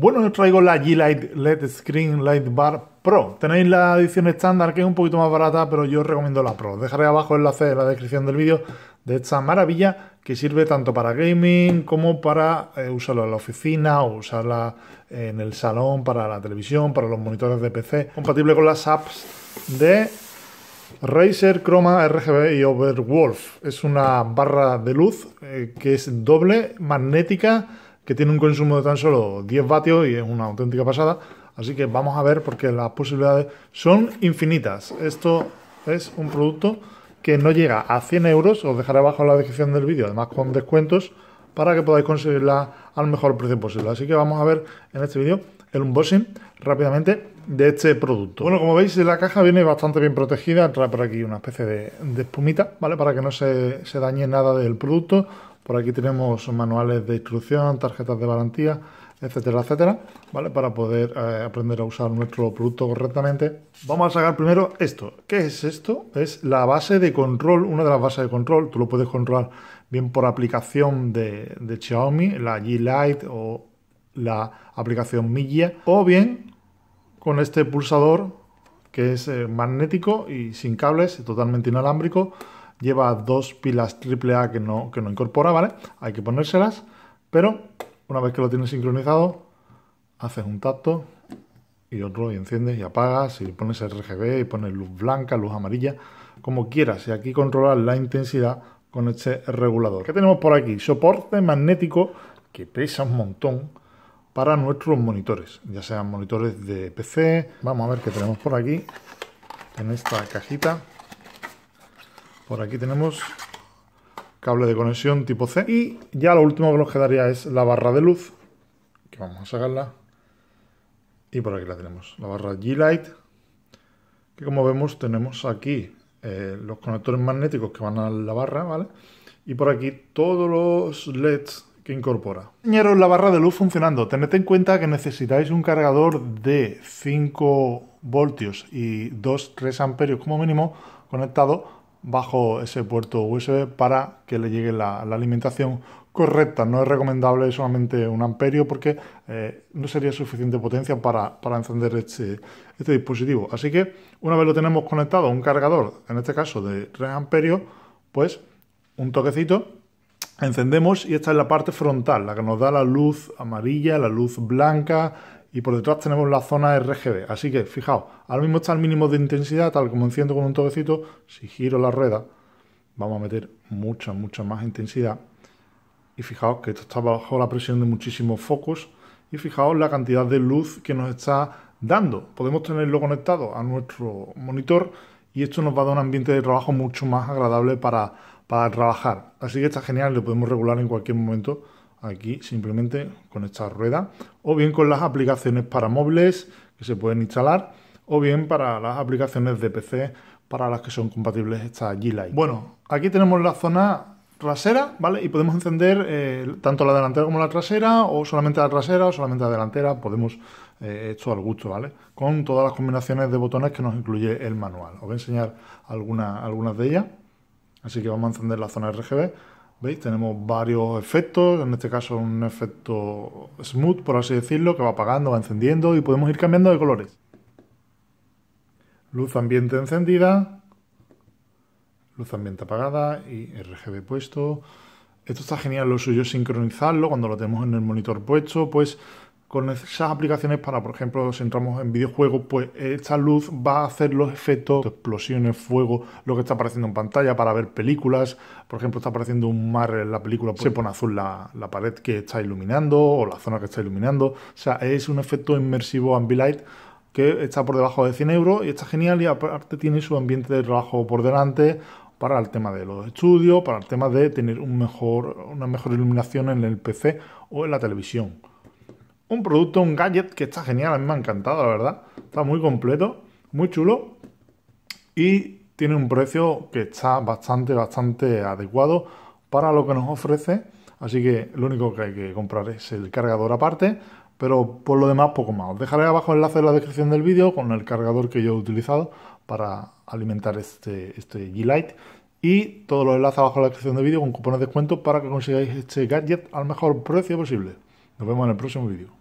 Bueno, os traigo la G-Light LED Screen Light Bar Pro. Tenéis la edición estándar que es un poquito más barata, pero yo os recomiendo la Pro. Dejaré abajo el enlace en la descripción del vídeo de esta maravilla que sirve tanto para gaming como para eh, usarlo en la oficina o usarla en el salón, para la televisión, para los monitores de PC. Compatible con las apps de Razer Chroma RGB y Overwolf. Es una barra de luz eh, que es doble, magnética que tiene un consumo de tan solo 10 vatios y es una auténtica pasada. Así que vamos a ver porque las posibilidades son infinitas. Esto es un producto que no llega a 100 euros. Os dejaré abajo en la descripción del vídeo, además con descuentos, para que podáis conseguirla al mejor precio posible. Así que vamos a ver en este vídeo el unboxing rápidamente de este producto. Bueno, como veis, la caja viene bastante bien protegida. Trae por aquí una especie de, de espumita, ¿vale? Para que no se, se dañe nada del producto por aquí tenemos manuales de instrucción, tarjetas de garantía, etcétera, etcétera, ¿vale? Para poder eh, aprender a usar nuestro producto correctamente. Vamos a sacar primero esto. ¿Qué es esto? Es la base de control, una de las bases de control. Tú lo puedes controlar bien por aplicación de, Xiaomi, la G-Lite o la aplicación Miglia, o bien con este pulsador que es eh, magnético y sin cables, totalmente inalámbrico, lleva dos pilas AAA que no, que no incorpora, ¿vale? Hay que ponérselas, pero una vez que lo tienes sincronizado, haces un tacto y otro y enciendes y apagas y pones RGB y pones luz blanca, luz amarilla, como quieras. Y aquí controlas la intensidad con este regulador. ¿Qué tenemos por aquí? Soporte magnético que pesa un montón para nuestros monitores, ya sean monitores de PC. Vamos a ver qué tenemos por aquí en esta cajita. Por aquí tenemos cable de conexión tipo C. Y ya lo último que nos quedaría es la barra de luz, que vamos a sacarla. Y por aquí la tenemos, la barra G-Light, que como vemos tenemos aquí eh, los conectores magnéticos que van a la barra, ¿vale? Y por aquí todos los LEDs que incorpora. la barra de luz funcionando. Tened en cuenta que necesitáis un cargador de 5 voltios y 2-3 amperios como mínimo conectado bajo ese puerto USB para que le llegue la, alimentación correcta. No es recomendable solamente un amperio porque eh, no sería suficiente potencia para, encender este, este, dispositivo. Así que una vez lo tenemos conectado a un cargador, en este caso de 3 amperios, pues un toquecito, encendemos y esta es la parte frontal, la que nos da la luz amarilla, la luz blanca y por detrás tenemos la zona RGB. Así que fijaos, ahora mismo está el mínimo de intensidad, tal como enciendo con un toquecito, si giro la rueda, vamos a meter mucha, mucha más intensidad. Y fijaos que esto está bajo la presión de muchísimos focos. Y fijaos la cantidad de luz que nos está dando. Podemos tenerlo conectado a nuestro monitor y esto nos va a dar un ambiente de trabajo mucho más agradable para, para trabajar. Así que está genial, lo podemos regular en cualquier momento aquí simplemente con esta rueda, o bien con las aplicaciones para móviles que se pueden instalar, o bien para las aplicaciones de PC para las que son compatibles esta G-Lite. Bueno, aquí tenemos la zona trasera, ¿vale? Y podemos encender eh, tanto la delantera como la trasera, o solamente la trasera, o solamente la delantera, podemos eh, esto al gusto, ¿vale? Con todas las combinaciones de botones que nos incluye el manual. Os voy a enseñar algunas de ellas. Así que vamos a encender la zona RGB ¿Veis? Tenemos varios efectos, en este caso un efecto smooth, por así decirlo, que va apagando, va encendiendo y podemos ir cambiando de colores. Luz ambiente encendida, luz ambiente apagada y RGB puesto. Esto está genial, lo suyo sincronizarlo cuando lo tenemos en el monitor puesto, pues con esas aplicaciones para, por ejemplo, si entramos en videojuegos, pues esta luz va a hacer los efectos explosiones, fuego, lo que está apareciendo en pantalla para ver películas. Por ejemplo, está apareciendo un mar en la película, pues se pone azul la, pared que está iluminando o la zona que está iluminando. O sea, es un efecto inmersivo Ambilight que está por debajo de 100 euros y está genial y aparte tiene su ambiente de trabajo por delante para el tema de los estudios, para el tema de tener un mejor, una mejor iluminación en el PC o en la televisión un producto, un gadget que está genial, a mí me ha encantado, la verdad. Está muy completo, muy chulo y tiene un precio que está bastante, bastante adecuado para lo que nos ofrece. Así que lo único que hay que comprar es el cargador aparte, pero por lo demás poco más. Os dejaré abajo el enlace en la descripción del vídeo con el cargador que yo he utilizado para alimentar este, este G-Lite y todos los enlaces abajo en la descripción del vídeo con cupones de descuento para que consigáis este gadget al mejor precio posible. Nos vemos en el próximo vídeo.